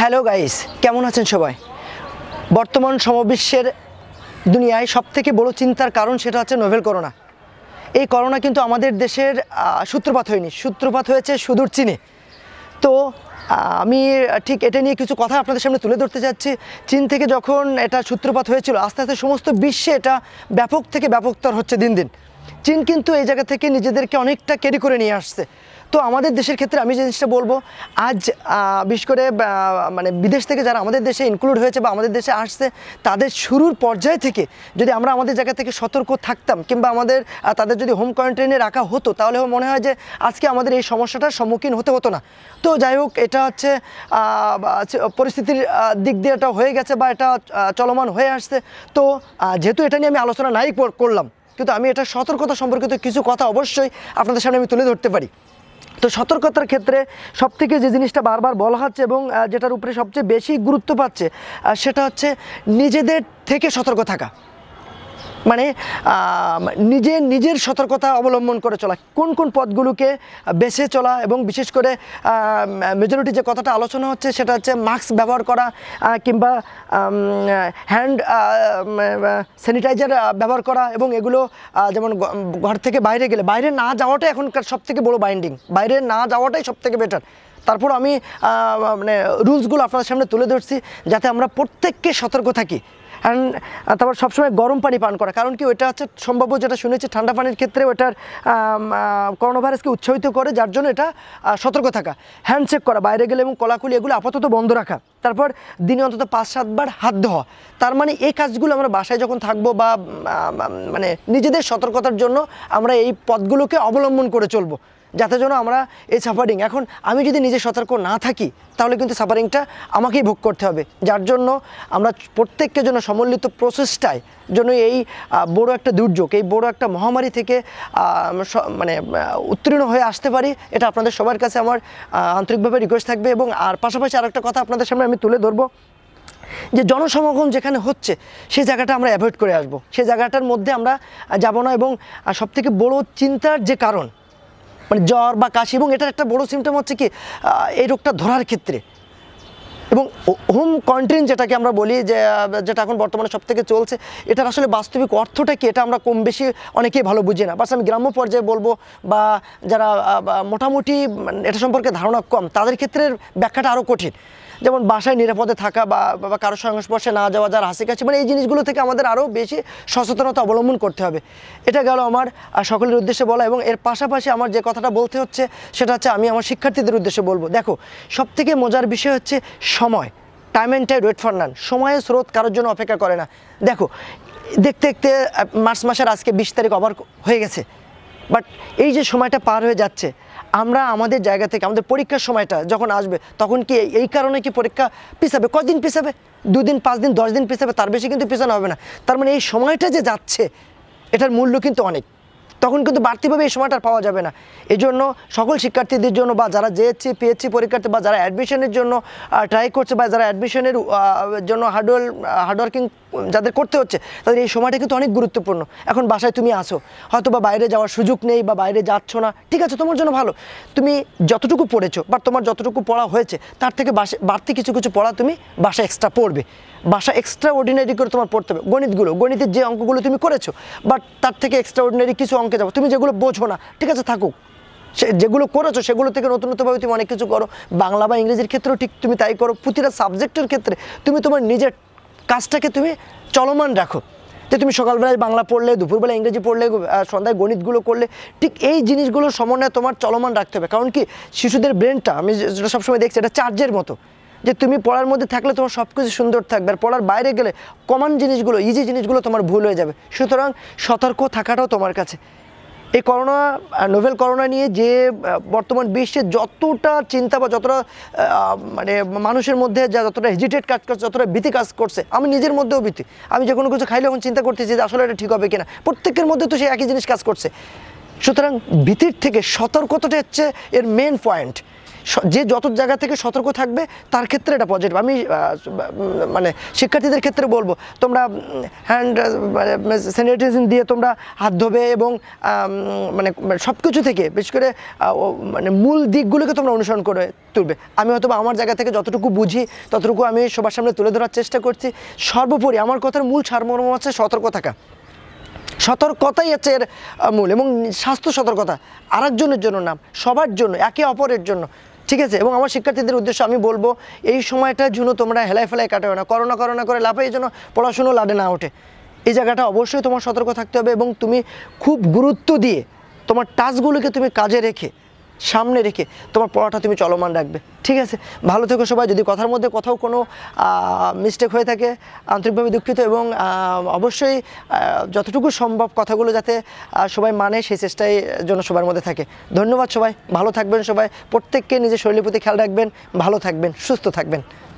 hello guys কেমন আছেন সবাই বর্তমান সমবিশ্বের দুনিয়ায় সবথেকে বড় চিন্তার কারণ সেটা হচ্ছে নোভেল করোনা এই করোনা কিন্তু আমাদের দেশের সূত্রপাত হয়নি সূত্রপাত হয়েছে সুদূর চীনে তো আমি ঠিক এটা নিয়ে কিছু কথা আপনাদের সামনে তুলে ধরতে যাচ্ছি চীন থেকে যখন এটা সূত্রপাত হয়েছিল আস্তে আস্তে সমস্ত বিশ্বে এটা ব্যাপক থেকে ব্যাপকতর হচ্ছে দিন দিন চীন কিন্তু এই জায়গা থেকে নিজেদেরকে অনেকটা ক্যারি করে নিয়ে আসছে তো আমাদের দেশের ক্ষেত্রে আমি যে জিনিসটা বলবো আজ বিশেষ করে মানে বিদেশ থেকে যারা আমাদের দেশে ইনক্লুড হয়েছে বা আমাদের দেশে আসছে তাদের শুরুর পর্যায় থেকে যদি আমরা আমাদের জায়গা থেকে সতর্ক থাকতাম কিংবা আমাদের তাদের যদি হোম কোয়ারেন্টাইনে রাখা হতো তাহলে মনে হয় যে আজকে আমাদের এই সমস্যাটার সম্মুখীন হতে হতো না তো যাই হোক এটা হচ্ছে পরিস্থিতির দিক দিয়ে এটা হয়ে গেছে বা এটা চলমান হয়ে আসছে তো যেহেতু এটা নিয়ে আমি আলোচনা নাই করলাম কিন্তু আমি এটা সতর্কতা সম্পর্কিত কিছু কথা অবশ্যই আপনাদের সামনে আমি তুলে ধরতে পারি তো সতর্কতার ক্ষেত্রে সবথেকে যে জিনিসটা বারবার বলা হচ্ছে এবং যেটার উপরে সবচেয়ে বেশি গুরুত্ব পাচ্ছে সেটা হচ্ছে নিজেদের থেকে সতর্ক থাকা মানে নিজে নিজের সতর্কতা অবলম্বন করে চলা কোন কোন পদগুলোকে বেছে চলা এবং বিশেষ করে মেজরিটি যে কথাটা আলোচনা হচ্ছে সেটা হচ্ছে মাস্ক ব্যবহার করা কিংবা হ্যান্ড স্যানিটাইজার ব্যবহার করা এবং এগুলো যেমন ঘর থেকে বাইরে গেলে বাইরে না যাওয়াটাই এখনকার সবথেকে বড় বাইন্ডিং বাইরে না যাওয়াটাই সবথেকে বেটার তারপর আমি মানে রুলসগুলো আপনাদের সামনে তুলে ধরছি যাতে আমরা প্রত্যেককে সতর্ক থাকি অ্যান্ড তারপর সবসময় গরম পানি পান করা কারণ কি ওইটা হচ্ছে সম্ভাব্য যেটা শুনেছি ঠান্ডা পানির ক্ষেত্রে ওটার করোনা ভাইরাসকে উৎসাহিত করে যার জন্য এটা সতর্ক থাকা হ্যান্ডশেক করা বাইরে গেলে এবং কলাকুলি এগুলো আপাতত বন্ধ রাখা তারপর দিনে অন্তত পাঁচ সাতবার হাত ধোয়া তার মানে এই কাজগুলো আমরা বাসায় যখন থাকবো বা মানে নিজেদের সতর্কতার জন্য আমরা এই পথগুলোকে অবলম্বন করে চলবো যাতে যেন আমরা এই সাফারিং এখন আমি যদি নিজে সতর্ক না থাকি তাহলে কিন্তু সাফারিংটা আমাকেই ভোগ করতে হবে যার জন্য আমরা প্রত্যেককে জন্য সমন্বিত প্রসেসটায় জন্য এই বড় একটা দুর্যোগ এই বড় একটা মহামারী থেকে মানে উত্তীর্ণ হয়ে আসতে পারি এটা আপনাদের সবার কাছে আমার আন্তরিকভাবে রিকোয়েস্ট থাকবে এবং আর পাশাপাশি আর একটা কথা আপনাদের সামনে আমি তুলে ধরবো যে জনসমাগম যেখানে হচ্ছে সেই জায়গাটা আমরা অ্যাভয়েড করে আসব সেই জায়গাটার মধ্যে আমরা যাব না এবং সবথেকে বড় চিন্তার যে কারণ মানে জ্বর বা কাশি এবং এটার একটা বড় সিমটম হচ্ছে কি এই রোগটা ধরার ক্ষেত্রে এবং হোম কন্ট্রিন যেটাকে আমরা বলি যে যেটা এখন বর্তমানে সব থেকে চলছে এটার আসলে বাস্তবিক অর্থটা কি এটা আমরা কম বেশি অনেকেই ভালো বুঝি না বাস আমি গ্রাম্য পর্যায়ে বলবো বা যারা মোটামুটি মানে, এটা সম্পর্কে ধারণা কম তাদের ক্ষেত্রে ব্যাখ্যাটা আরও কঠিন যেমন বাসায় নিরাপদে থাকা বা কারোর সংস্পর্শে না যাওয়া যার হাসি কাছে মানে এই জিনিসগুলো থেকে আমাদের আরও বেশি সচেতনতা অবলম্বন করতে হবে এটা গেল আমার সকলের উদ্দেশ্যে বলা এবং এর পাশাপাশি আমার যে কথাটা বলতে হচ্ছে সেটা হচ্ছে আমি আমার শিক্ষার্থীদের উদ্দেশ্যে বলবো দেখো সবথেকে মজার বিষয় হচ্ছে সময় time and time wait for none সময়ের স্রোত কারোর জন্য অপেক্ষা করে না দেখো দেখতে দেখতে মার্চ মাসের আজকে বিশ তারিখ অভার হয়ে গেছে বাট এই যে সময়টা পার হয়ে যাচ্ছে আমরা আমাদের জায়গা থেকে আমাদের পরীক্ষার সময়টা যখন আসবে তখন কি এই কারণে কি পরীক্ষা পিছাবে কদিন পিছাবে দুদিন পাঁচ দিন দশ দিন পিছাবে তার বেশি কিন্তু পিছানো হবে না তার মানে এই সময়টা যে যাচ্ছে এটার মূল্য কিন্তু অনেক তখন কিন্তু বাড়তিভাবে এই সময়টা পাওয়া যাবে না এই জন্য সকল শিক্ষার্থীদের জন্য বা যারা জেএসসি পিএসসি পরীক্ষার্থী বা যারা অ্যাডমিশনের জন্য ট্রাই করছে বা যারা অ্যাডমিশনের জন্য হার্ডওয়ার হার্ডওয়ার্কিং যাদের করতে হচ্ছে তাদের এই সময়টা কিন্তু অনেক গুরুত্বপূর্ণ এখন বাসায় তুমি আসো হয়তো বা বাইরে যাওয়ার সুযোগ নেই বা বাইরে যাচ্ছ না ঠিক আছে তোমার জন্য ভালো তুমি যতটুকু পড়েছো বা তোমার যতটুকু পড়া হয়েছে তার থেকে বাসে বাড়তি কিছু কিছু পড়া তুমি বাসা এক্সট্রা পড়বে বাসা এক্সট্রা অর্ডিনারি করে তোমার পড়তে হবে গণিতগুলো গণিতের যে অঙ্কগুলো তুমি করেছো বাট তার থেকে এক্সট্রা অর্ডিনারি কিছু অঙ্ক চমকে যাবো তুমি যেগুলো বোঝো না ঠিক আছে থাকুক সে যেগুলো করেছো সেগুলো থেকে নতুন নতুনভাবে তুমি অনেক কিছু করো বাংলা বা ইংরেজির ক্ষেত্রেও ঠিক তুমি তাই করো প্রতিটা সাবজেক্টের ক্ষেত্রে তুমি তোমার নিজের কাজটাকে তুমি চলমান রাখো যে তুমি সকালবেলায় বাংলা পড়লে দুপুরবেলা ইংরেজি পড়লে সন্ধ্যায় গণিতগুলো করলে ঠিক এই জিনিসগুলো সমন্বয়ে তোমার চলমান রাখতে হবে কারণ কি শিশুদের ব্রেনটা আমি যেটা সবসময় দেখছি এটা চার্জের মতো যে তুমি পড়ার মধ্যে থাকলে তোমার সব কিছু সুন্দর থাকবে আর পড়ার বাইরে গেলে কমন জিনিসগুলো ইজি জিনিসগুলো তোমার ভুল হয়ে যাবে সুতরাং সতর্ক থাকাটাও তোমার কাছে এই করোনা নোভেল করোনা নিয়ে যে বর্তমান বিশ্বে যতটা চিন্তা বা যতটা মানে মানুষের মধ্যে যা যতটা হেজিটেট কাজ করছে যতটা ভীতি কাজ করছে আমি নিজের মধ্যেও ভীতি আমি যে কোনো কিছু খাইলে এখন চিন্তা করতেছি যে আসলে এটা ঠিক হবে কিনা প্রত্যেকের মধ্যে তো সে একই জিনিস কাজ করছে সুতরাং ভীতির থেকে সতর্কতাটা হচ্ছে এর মেন পয়েন্ট যে যত জায়গা থেকে সতর্ক থাকবে তার ক্ষেত্রে এটা পজিটিভ আমি মানে শিক্ষার্থীদের ক্ষেত্রে বলবো তোমরা হ্যান্ড মানে, স্যানিটাইজেশন দিয়ে তোমরা হাত ধোবে এবং মানে, মানে সব কিছু থেকে বিশেষ করে মানে মূল দিকগুলোকে তোমরা অনুসরণ করে তুলবে আমি হয়তো আমার জায়গা থেকে যতটুকু বুঝি ততটুকু আমি সবার সামনে তুলে ধরার চেষ্টা করছি সর্বোপরি আমার কথার মূল সারমর্ম হচ্ছে সতর্ক থাকা সতর্কতাই হচ্ছে এর মূল এবং স্বাস্থ্য সতর্কতা আরেকজনের জন্য নাম সবার জন্য একে অপরের জন্য ঠিক আছে এবং আমার শিক্ষার্থীদের উদ্দেশ্য আমি বলবো এই সময়টা জন্য তোমরা হেলায় ফেলায় কাটাবে না করোনা করোনা করে লাফে এই জন্য পড়াশুনো লাডে না ওঠে এই জায়গাটা অবশ্যই তোমার সতর্ক থাকতে হবে এবং তুমি খুব গুরুত্ব দিয়ে তোমার টাস্কগুলোকে তুমি কাজে রেখে সামনে রেখে তোমার পড়াটা তুমি চলমান রাখবে ঠিক আছে ভালো থেকো সবাই যদি কথার মধ্যে কোথাও কোনো মিস্টেক হয়ে থাকে আন্তরিকভাবে দুঃখিত এবং অবশ্যই যতটুকু সম্ভব কথাগুলো যাতে সবাই মানে সেই চেষ্টাই জন্য সবার মধ্যে থাকে ধন্যবাদ সবাই ভালো থাকবেন সবাই প্রত্যেককে নিজের শরীরের প্রতি খেয়াল রাখবেন ভালো থাকবেন সুস্থ থাকবেন